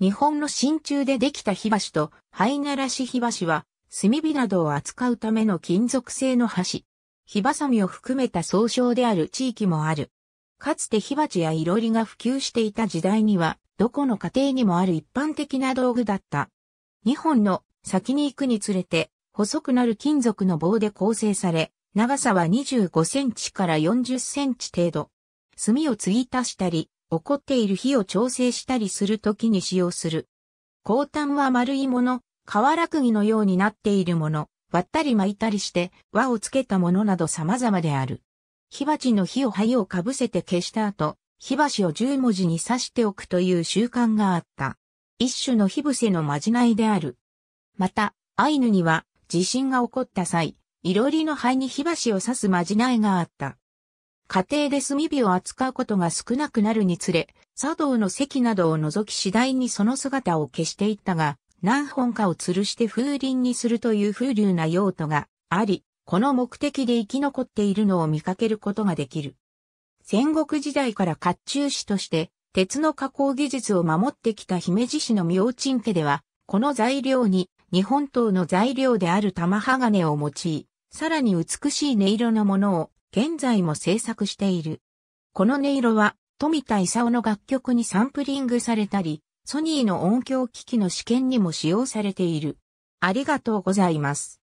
日本の真鍮でできた火箸と灰ならし火箸は、炭火などを扱うための金属製の箸。火ばさみを含めた総称である地域もある。かつて火鉢や囲炉裏が普及していた時代には、どこの家庭にもある一般的な道具だった。日本の先に行くにつれて、細くなる金属の棒で構成され、長さは25センチから40センチ程度。炭を継ぎ足したり、起こっている火を調整したりするときに使用する。鋼炭は丸いもの、瓦釘のようになっているもの、割ったり巻いたりして輪をつけたものなど様々である。火鉢の火を灰をかぶせて消した後、火箸を十文字に刺しておくという習慣があった。一種の火伏せのまじないである。また、アイヌには地震が起こった際、いろりの灰に火箸を刺すまじないがあった。家庭で炭火を扱うことが少なくなるにつれ、茶道の席などを除き次第にその姿を消していったが、何本かを吊るして風鈴にするという風流な用途があり、この目的で生き残っているのを見かけることができる。戦国時代から甲冑師として、鉄の加工技術を守ってきた姫路市の明鎮家では、この材料に日本刀の材料である玉鋼を用い、さらに美しい音色のものを現在も制作している。この音色は、富田勲の楽曲にサンプリングされたり、ソニーの音響機器の試験にも使用されている。ありがとうございます。